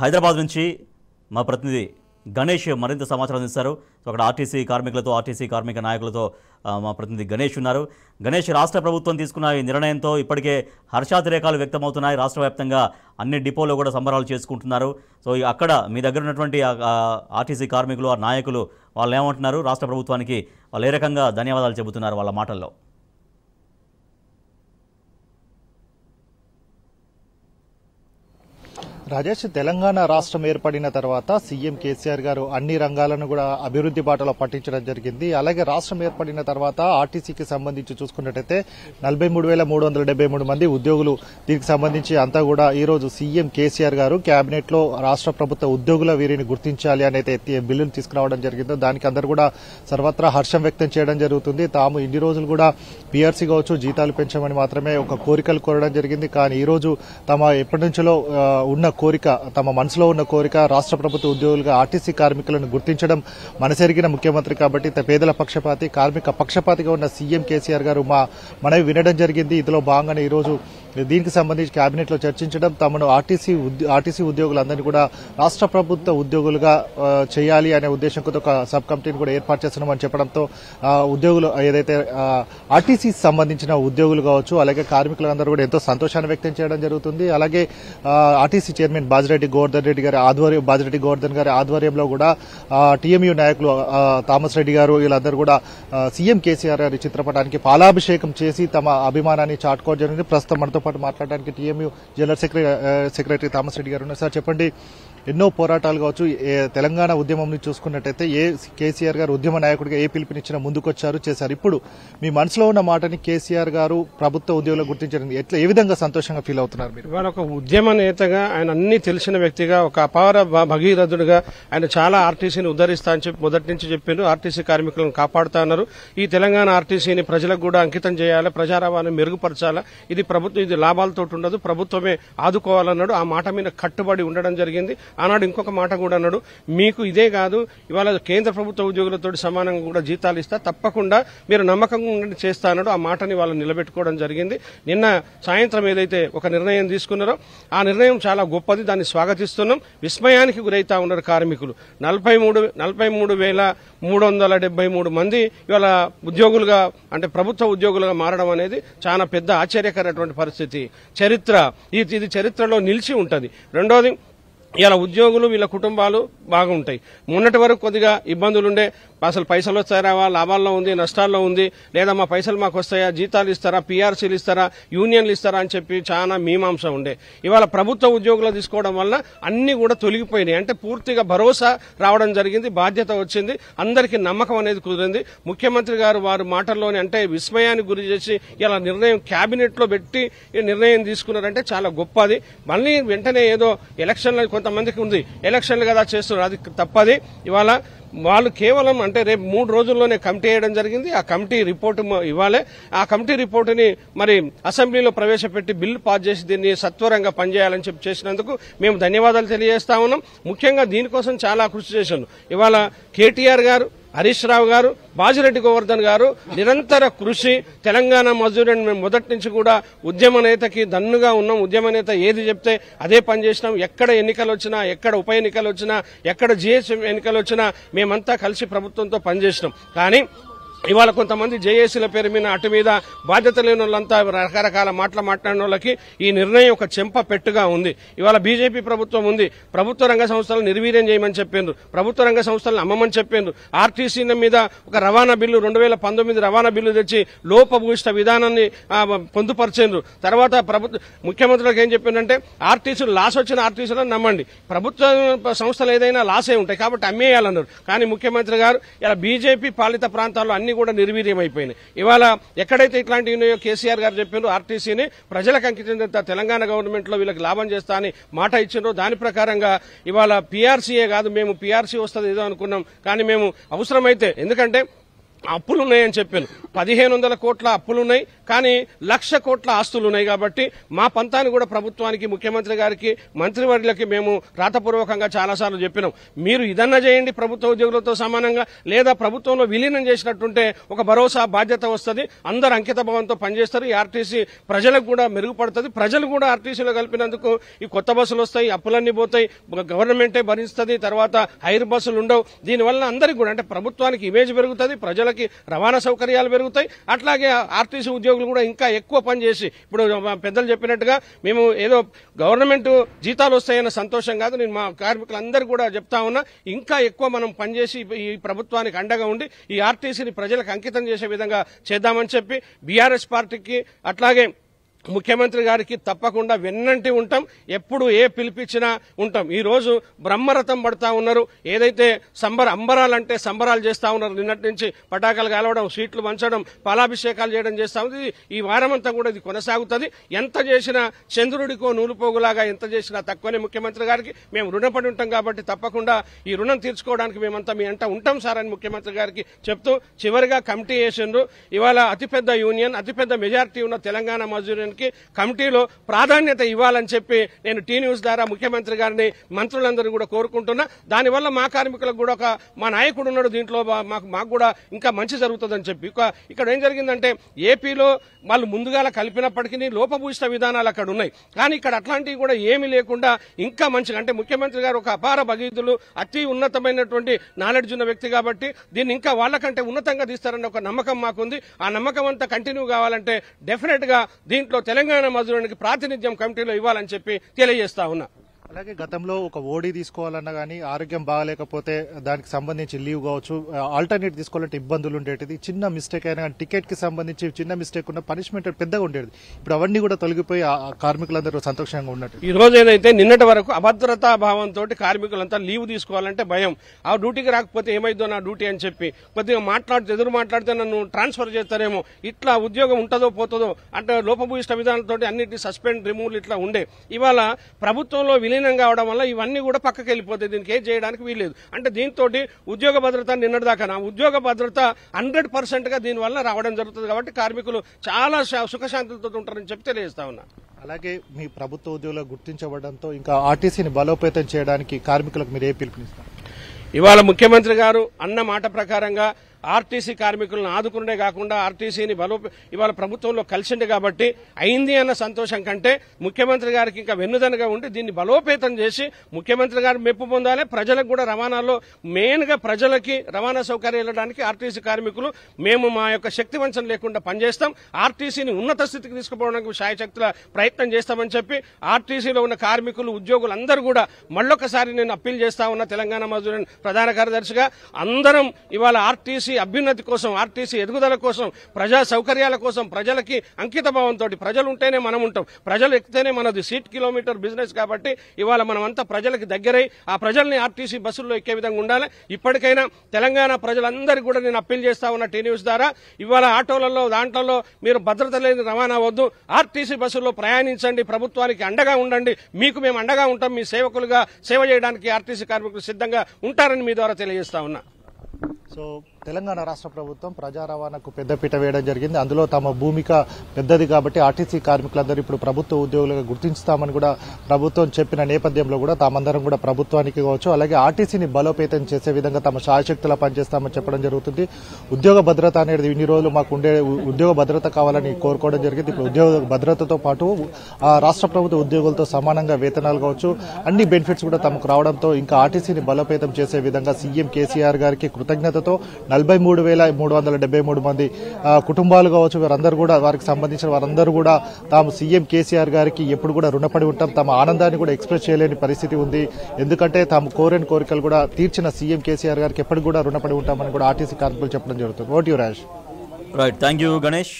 హైదరాబాద్ నుంచి మా ప్రతినిధి గణేష్ మరింత సమాచారం ఇస్తారు అక్కడ ఆర్టీసీ కార్మికులతో ఆర్టీసీ కార్మిక నాయకులతో మా ప్రతినిధి గణేష్ ఉన్నారు గణేష్ రాష్ట్ర ప్రభుత్వం తీసుకున్న ఈ నిర్ణయంతో ఇప్పటికే హర్షాతిరేకాలు వ్యక్తమవుతున్నాయి రాష్ట్ర వ్యాప్తంగా అన్ని డిపోలో కూడా సంబరాలు చేసుకుంటున్నారు సో అక్కడ మీ దగ్గర ఉన్నటువంటి ఆర్టీసీ కార్మికులు ఆ నాయకులు వాళ్ళు ఏమంటున్నారు రాష్ట్ర ప్రభుత్వానికి వాళ్ళు ఏ రకంగా ధన్యవాదాలు చెబుతున్నారు వాళ్ళ మాటల్లో రాజేష్ తెలంగాణ రాష్ట్రం ఏర్పడిన తర్వాత సీఎం కేసీఆర్ గారు అన్ని రంగాలను కూడా అభివృద్ధి బాటలో పట్టించడం జరిగింది అలాగే రాష్ట్రం ఏర్పడిన తర్వాత ఆర్టీసీకి సంబంధించి చూసుకున్నట్టయితే నలభై మూడు వేల మూడు వందల డెబ్బై మూడు మంది ఉద్యోగులు దీనికి సంబంధించి అంతా కూడా ఈ రోజు సీఎం కేసీఆర్ గారు కేబినెట్ లో రాష్ట్ర ప్రభుత్వ ఉద్యోగుల వీరిని గుర్తించాలి అనేది బిల్లును తీసుకురావడం జరిగిందో దానికి అందరూ కూడా సర్వత్రా హర్షం వ్యక్తం చేయడం జరుగుతుంది తాము ఇన్ని రోజులు కూడా పీఆర్సీ కావచ్చు జీతాలు పెంచమని మాత్రమే ఒక కోరికలు కోరడం జరిగింది కానీ ఈ రోజు తమ ఎప్పటి నుంచో ఉన్న కోరిక తమ మనసులో ఉన్న కోరిక రాష్ట్ర ప్రభుత్వ ఉద్యోగులుగా ఆర్టీసీ కార్మికులను గుర్తించడం మనసెరిగిన ముఖ్యమంత్రి కాబట్టి పేదల పక్షపాతి కార్మిక పక్షపాతిగా ఉన్న సీఎం కేసీఆర్ గారు మా మనవి వినడం జరిగింది ఇందులో భాగంగానే ఈరోజు దీనికి సంబంధించి లో చర్చించడం తమను ఆర్టీసీ ఆర్టీసీ ఉద్యోగులందరినీ కూడా రాష్ట్ర ప్రభుత్వ ఉద్యోగులుగా చేయాలి అనే ఉద్దేశంతో ఒక సబ్ కమిటీని కూడా ఏర్పాటు చేస్తున్నామని చెప్పడంతో ఉద్యోగులు ఏదైతే ఆర్టీసీ సంబంధించిన ఉద్యోగులు కావచ్చు అలాగే కార్మికులందరూ కూడా ఎంతో సంతోషాన్ని వ్యక్తం చేయడం జరుగుతుంది అలాగే ఆర్టీసీ చైర్మన్ బాజిరెడ్డి గోవర్ధన్ రెడ్డి గారి ఆధ్వర్యం బాజిరెడ్డి గోవర్ధన్ గారి ఆధ్వర్యంలో కూడా టీఎంయూ నాయకులు థామస్ రెడ్డి గారు వీళ్ళందరూ కూడా సీఎం కేసీఆర్ గారి చిత్రపటానికి పాలాభిషేకం చేసి తమ అభిమానాన్ని చాటుకోవడం జరిగింది ప్రస్తుతం మనతో పట్ మాట్లాడడానికి TMU general secretary secretary Thomas Reddy గారు నసార్ చెప్పండి ఎన్నో పోరాటాలు కావచ్చు తెలంగాణ ఉద్యమం చూసుకున్నట్టయితే ఏ కేసీఆర్ గారు ఉద్యమ నాయకుడిగా ఏ పిలుపునిచ్చినా ముందుకొచ్చారు చేశారు ఇప్పుడు మీ మనసులో ఉన్న మాటని కేసీఆర్ గారు ప్రభుత్వ ఉద్యోగులు గుర్తించడం ఎట్లా ఏ విధంగా సంతోషంగా ఫీల్ అవుతున్నారు మీరు ఇవాళ ఒక ఉద్యమ నేతగా ఆయన అన్ని తెలిసిన వ్యక్తిగా ఒక అపార భగీరథుడిగా ఆయన చాలా ఆర్టీసీని ఉద్ధరిస్తా అని చెప్పి మొదటి నుంచి చెప్పారు ఆర్టీసీ కార్మికులను కాపాడుతా ఈ తెలంగాణ ఆర్టీసీని ప్రజలకు కూడా అంకితం చేయాలి ప్రజా రవాణాను మెరుగుపరచాలా ఇది ప్రభుత్వం ఇది లాభాలతో ఉండదు ప్రభుత్వమే ఆదుకోవాలన్నాడు ఆ మాట మీద కట్టుబడి ఉండడం జరిగింది ఆనాడు ఇంకొక మాట కూడా అన్నాడు మీకు ఇదే కాదు ఇవాళ కేంద్ర ప్రభుత్వ ఉద్యోగులతో సమానంగా కూడా జీతాలు ఇస్తా తప్పకుండా మీరు నమ్మకంగా చేస్తా చేస్తానడు ఆ మాటని వాళ్ళు నిలబెట్టుకోవడం జరిగింది నిన్న సాయంత్రం ఏదైతే ఒక నిర్ణయం తీసుకున్నారో ఆ నిర్ణయం చాలా గొప్పది దాన్ని స్వాగతిస్తున్నాం విస్మయానికి గురైతా ఉన్నారు కార్మికులు నలభై మూడు నలభై మూడు వేల మూడు వందల డెబ్బై మూడు మంది ఇవాళ ఉద్యోగులుగా అంటే ప్రభుత్వ ఉద్యోగులుగా మారడం అనేది చాలా పెద్ద ఆశ్చర్యకరమైనటువంటి పరిస్థితి చరిత్ర ఇది చరిత్రలో నిలిచి ఉంటుంది రెండోది ఇలా ఉద్యోగులు వీళ్ళ కుటుంబాలు బాగుంటాయి మొన్నటి వరకు కొద్దిగా ఇబ్బందులుండే అసలు పైసలు వచ్చారావా లాభాల్లో ఉంది నష్టాల్లో ఉంది లేదా మా పైసలు మాకు వస్తాయా జీతాలు ఇస్తారా పీఆర్సీలు ఇస్తారా యూనియన్లు ఇస్తారా అని చెప్పి చాలా మీమాంస ఉండే ఇవాళ ప్రభుత్వ ఉద్యోగులు తీసుకోవడం వలన అన్ని కూడా తొలగిపోయినాయి అంటే పూర్తిగా భరోసా రావడం జరిగింది బాధ్యత వచ్చింది అందరికీ నమ్మకం అనేది కుదిరింది ముఖ్యమంత్రి గారు వారు మాటల్లోనే అంటే విస్మయానికి గురి చేసి ఇలా నిర్ణయం కేబినెట్ లో పెట్టి నిర్ణయం తీసుకున్నారంటే చాలా గొప్పది మళ్ళీ వెంటనే ఏదో ఎలక్షన్లు కొంతమందికి ఉంది ఎలక్షన్లు కదా చేస్తున్నారు అది తప్పది ఇవాళ వాళ్ళు కేవలం అంటే రేపు మూడు రోజుల్లోనే కమిటీ వేయడం జరిగింది ఆ కమిటీ రిపోర్టు ఇవ్వాలి ఆ కమిటీ రిపోర్టుని మరి అసెంబ్లీలో ప్రవేశపెట్టి బిల్లు పాస్ చేసి దీన్ని సత్వరంగా పనిచేయాలని చెప్పి చేసినందుకు మేము ధన్యవాదాలు తెలియజేస్తా ఉన్నాం ముఖ్యంగా దీనికోసం చాలా కృషి చేశాను ఇవాళ కేటీఆర్ గారు హరీష్ రావు గారు బాజిరెడ్డి గోవర్ధన్ గారు నిరంతర కృషి తెలంగాణ మజూర్ అండ్ మేము మొదటి నుంచి కూడా ఉద్యమ నేతకి దన్నుగా ఉన్నాం ఉద్యమ నేత ఏది చెప్తే అదే పని చేసినాం ఎక్కడ ఎన్నికలు వచ్చినా ఎక్కడ ఉప ఎన్నికలు వచ్చినా ఎక్కడ జిహెచ్ ఎన్నికలు వచ్చినా మేమంతా కలిసి ప్రభుత్వంతో పనిచేసినాం కానీ ఇవాళ కొంతమంది జేఏసీల పేరు మీద అటు మీద బాధ్యత లేని వాళ్ళంతా రకరకాల మాటలు మాట్లాడిన వాళ్ళకి ఈ నిర్ణయం ఒక చెంప పెట్టుగా ఉంది ఇవాళ బీజేపీ ప్రభుత్వం ఉంది ప్రభుత్వ రంగ సంస్థలను నిర్వీర్యం చేయమని చెప్పేందు ప్రభుత్వ రంగ సంస్థలను అమ్మమని చెప్పేందు ఆర్టీసీ మీద ఒక రవాణా బిల్లు రెండు రవాణా బిల్లు తెచ్చి లోపభూయిష్ట విధానాన్ని పొందుపరిచేందు తర్వాత ప్రభుత్వ ముఖ్యమంత్రులకు ఏం చెప్పిందంటే ఆర్టీసీ లాస్ వచ్చిన ఆర్టీసీలను నమ్మండి ప్రభుత్వ సంస్థలు ఏదైనా లాసే ఉంటాయి కాబట్టి అమ్మేయాలన్నారు కానీ ముఖ్యమంత్రి గారు ఇలా బీజేపీ పాలిత ప్రాంతాల్లో అన్ని అన్ని కూడా నిర్వీర్యమైపోయినాయి ఇవాళ ఎక్కడైతే ఇట్లాంటి ఉన్నాయో కేసీఆర్ గారు చెప్పారు ఆర్టీసీని ప్రజలకు అంకితం తెలంగాణ గవర్నమెంట్ లో వీళ్ళకి లాభం చేస్తా అని మాట ఇచ్చారు దాని ప్రకారంగా ఇవాళ పీఆర్సీఏ కాదు మేము పీఆర్సీ వస్తుంది ఏదో అనుకున్నాం కానీ మేము అవసరమైతే ఎందుకంటే అప్పులున్నాయని చెప్పాను పదిహేను వందల కోట్ల అప్పులున్నాయి కానీ లక్ష కోట్ల ఆస్తులు ఉన్నాయి కాబట్టి మా పంతాన్ని కూడా ప్రభుత్వానికి ముఖ్యమంత్రి గారికి మంత్రివర్యులకి మేము రాతపూర్వకంగా చాలాసార్లు చెప్పినాం మీరు ఇదన్నా చేయండి ప్రభుత్వ ఉద్యోగులతో సమానంగా లేదా ప్రభుత్వంలో విలీనం చేసినట్టుంటే ఒక భరోసా బాధ్యత వస్తుంది అందరు అంకిత భావంతో పనిచేస్తారు ఈ ఆర్టీసీ ప్రజలకు కూడా మెరుగుపడుతుంది ప్రజలు కూడా ఆర్టీసీలో కలిపినందుకు ఈ కొత్త బస్సులు వస్తాయి అప్పులన్నీ పోతాయి గవర్నమెంటే భరిస్తుంది తర్వాత హైర్ బస్సులు ఉండవు దీనివల్ల అందరికీ కూడా అంటే ప్రభుత్వానికి ఇమేజ్ పెరుగుతుంది ప్రజలకు ఉద్యోగులకి రవాణా సౌకర్యాలు పెరుగుతాయి అట్లాగే ఆర్టీసీ ఉద్యోగులు కూడా ఇంకా ఎక్కువ పనిచేసి ఇప్పుడు పెద్దలు చెప్పినట్టుగా మేము ఏదో గవర్నమెంట్ జీతాలు వస్తాయన్న సంతోషం కాదు నేను మా కార్మికులందరూ కూడా చెప్తా ఉన్నా ఇంకా ఎక్కువ మనం పనిచేసి ఈ ప్రభుత్వానికి అండగా ఉండి ఈ ఆర్టీసీని ప్రజలకు అంకితం చేసే విధంగా చేద్దామని చెప్పి బీఆర్ఎస్ పార్టీకి అట్లాగే ముఖ్యమంత్రి గారికి తప్పకుండా వెన్నంటి ఉంటాం ఎప్పుడు ఏ పిలిపించినా ఉంటాం ఈ రోజు బ్రహ్మరథం పడతా ఉన్నారు ఏదైతే సంబర అంబరాలంటే సంబరాలు చేస్తా ఉన్నారు నిన్నటి నుంచి పటాకాలు కాలవడం సీట్లు పంచడం పాలాభిషేకాలు చేయడం చేస్తా ఉంది ఈ వారమంతా కూడా ఇది కొనసాగుతుంది ఎంత చేసినా చంద్రుడికో నూలుపోగులాగా ఎంత చేసినా తక్కువనే ముఖ్యమంత్రి గారికి మేము రుణపడి ఉంటాం కాబట్టి తప్పకుండా ఈ రుణం తీర్చుకోవడానికి మేమంతా మీ అంట ఉంటాం సార్ అని ముఖ్యమంత్రి గారికి చెప్తూ చివరిగా కమిటీ వేసిండ్రు ఇవాళ అతిపెద్ద యూనియన్ అతిపెద్ద మెజార్టీ ఉన్న తెలంగాణ మజూరియన్ కార్యక్రమానికి కమిటీలో ప్రాధాన్యత ఇవ్వాలని చెప్పి నేను టీ న్యూస్ ద్వారా ముఖ్యమంత్రి గారిని మంత్రులందరూ కూడా కోరుకుంటున్నా దానివల్ల మా కార్మికులకు కూడా ఒక మా నాయకుడు ఉన్నాడు దీంట్లో మాకు మాకు కూడా ఇంకా మంచి జరుగుతుందని చెప్పి ఇక్కడ ఏం జరిగిందంటే ఏపీలో వాళ్ళు ముందుగాల కలిపినప్పటికీ లోపభూషిత విధానాలు అక్కడ ఉన్నాయి కానీ ఇక్కడ అట్లాంటివి కూడా ఏమీ లేకుండా ఇంకా మంచిగా అంటే ముఖ్యమంత్రి గారు ఒక అపార భగీతులు అతి ఉన్నతమైనటువంటి నాలెడ్జ్ ఉన్న వ్యక్తి కాబట్టి దీన్ని ఇంకా వాళ్ళకంటే ఉన్నతంగా తీస్తారనే ఒక నమ్మకం మాకుంది ఆ నమ్మకం అంతా కంటిన్యూ కావాలంటే డెఫినెట్ గా దీంట్లో తెలంగాణ మజూరానికి ప్రాతినిధ్యం కమిటీలో ఇవ్వాలని చెప్పి తెలియజేస్తా ఉన్నా అలాగే గతంలో ఒక ఓడి తీసుకోవాలన్నా కానీ ఆరోగ్యం బాగాలేకపోతే దానికి సంబంధించి లీవ్ కావచ్చు ఆల్టర్నేట్ తీసుకోవాలంటే ఇబ్బందులు ఉండేటిది చిన్న మిస్టేక్ అయినా కానీ కి సంబంధించి చిన్న మిస్టేక్ ఉన్న పనిష్మెంట్ పెద్దగా ఉండేది ఇప్పుడు అవన్నీ కూడా తొలగిపోయి కార్మికులందరూ సంతోషంగా ఉన్నట్టు ఈ రోజు ఏదైతే నిన్నటి వరకు అభద్రతా భావంతో కార్మికులంతా లీవ్ తీసుకోవాలంటే భయం ఆ డ్యూటీకి రాకపోతే ఏమైందో నా డ్యూటీ అని చెప్పి కొద్దిగా మాట్లాడితే ఎదురు మాట్లాడితే నన్ను ట్రాన్స్ఫర్ చేస్తారేమో ఇట్లా ఉద్యోగం ఉంటుందో పోతుందో అంటే లోపభూయిష్ట విధానంతో అన్నిటి సస్పెండ్ రిమూవల్ ఇట్లా ఉండే ఇవాళ ప్రభుత్వంలో విలీనం విలీనం కావడం వల్ల ఇవన్నీ కూడా పక్కకి వెళ్ళిపోతాయి దీనికి ఏం చేయడానికి వీల్లేదు అంటే దీంతో ఉద్యోగ భద్రత నిన్నటిదాకా నా ఉద్యోగ భద్రత హండ్రెడ్ పర్సెంట్ గా దీనివల్ల రావడం జరుగుతుంది కాబట్టి కార్మికులు చాలా సుఖశాంతులతో ఉంటారని చెప్పి తెలియజేస్తా ఉన్నా అలాగే మీ ప్రభుత్వ ఉద్యోగులు గుర్తించబడంతో ఇంకా ఆర్టీసీని బలోపేతం చేయడానికి కార్మికులకు మీరు ఏ పిలుపునిస్తారు ఇవాళ ముఖ్యమంత్రి గారు అన్న మాట ప్రకారంగా ఆర్టీసీ కార్మికులను ఆదుకునే కాకుండా ఆర్టీసీని బలో ఇవాళ ప్రభుత్వంలో కలిసిండే కాబట్టి అయింది అన్న సంతోషం కంటే ముఖ్యమంత్రి గారికి ఇంకా వెన్నుదనగా ఉండి దీన్ని బలోపేతం చేసి ముఖ్యమంత్రి గారు మెప్పు పొందాలి ప్రజలకు కూడా రవాణాలో మెయిన్ గా ప్రజలకి రవాణా సౌకర్యం వెళ్ళడానికి ఆర్టీసీ కార్మికులు మేము మా యొక్క శక్తి వంచన లేకుండా పనిచేస్తాం ఆర్టీసీని ఉన్నత స్థితికి తీసుకుపోవడానికి శాయశక్తుల ప్రయత్నం చేస్తామని చెప్పి ఆర్టీసీలో ఉన్న కార్మికులు ఉద్యోగులందరూ కూడా మళ్ళొకసారి నేను అప్పీల్ చేస్తా ఉన్న తెలంగాణ మజూరి ప్రధాన కార్యదర్శిగా అందరం ఇవాళ ఆర్టీసీ ఆర్టీసీ అభ్యున్నతి కోసం ఆర్టీసీ ఎదుగుదల కోసం ప్రజా సౌకర్యాల కోసం ప్రజలకి అంకిత భావంతో ప్రజలు ఉంటేనే మనం ఉంటాం ప్రజలు ఎక్కితేనే మనది సీట్ కిలోమీటర్ బిజినెస్ కాబట్టి ఇవాళ మనం అంతా ప్రజలకు దగ్గరై ఆ ప్రజల్ని ఆర్టీసీ బస్సుల్లో ఎక్కే విధంగా ఉండాలి ఇప్పటికైనా తెలంగాణ ప్రజలందరికీ కూడా నేను అప్పీల్ చేస్తా ఉన్న టీ న్యూస్ ద్వారా ఇవాళ ఆటోలలో దాంట్లో మీరు భద్రత లేని రవాణా వద్దు ఆర్టీసీ బస్సుల్లో ప్రయాణించండి ప్రభుత్వానికి అండగా ఉండండి మీకు మేము అండగా ఉంటాం మీ సేవకులుగా సేవ చేయడానికి ఆర్టీసీ కార్మికులు సిద్ధంగా ఉంటారని మీ ద్వారా తెలియజేస్తా ఉన్నా సో తెలంగాణ రాష్ట్ర ప్రభుత్వం ప్రజా రవాణాకు పెద్దపీట వేయడం జరిగింది అందులో తమ భూమిక పెద్దది కాబట్టి ఆర్టీసీ కార్మికులందరూ ఇప్పుడు ప్రభుత్వ ఉద్యోగులుగా గుర్తించుతామని కూడా ప్రభుత్వం చెప్పిన నేపథ్యంలో కూడా తామందరం కూడా ప్రభుత్వానికి కావచ్చు అలాగే ఆర్టీసీని బలోపేతం చేసే విధంగా తమ శాయశక్తులా పనిచేస్తామని చెప్పడం జరుగుతుంది ఉద్యోగ భద్రత అనేది ఇన్ని రోజులు మాకు ఉండే ఉద్యోగ భద్రత కావాలని కోరుకోవడం జరిగింది ఇప్పుడు ఉద్యోగ భద్రతతో పాటు ఆ రాష్ట్ర ప్రభుత్వ ఉద్యోగులతో సమానంగా వేతనాలు కావచ్చు అన్ని బెనిఫిట్స్ కూడా తమకు రావడంతో ఇంకా ఆర్టీసీని బలోపేతం చేసే విధంగా సీఎం కేసీఆర్ గారికి కృతజ్ఞతతో నలభై మూడు వేల మూడు వందల డెబ్బై మూడు మంది కుటుంబాలు కావచ్చు వారందరూ కూడా వారికి సంబంధించిన వారందరూ కూడా తాము సీఎం కేసీఆర్ గారికి ఎప్పుడు కూడా రుణపడి ఉంటాం తమ ఆనందాన్ని కూడా ఎక్స్ప్రెస్ చేయలేని పరిస్థితి ఉంది ఎందుకంటే తాము కోరిన కోరికలు కూడా తీర్చిన సీఎం కేసీఆర్ గారికి ఎప్పటికి కూడా రుణపడి ఉంటామని కూడా ఆర్టీసీ కార్మికులు చెప్పడం జరుగుతుంది ఓటీ యూ Raj right thank you Ganesh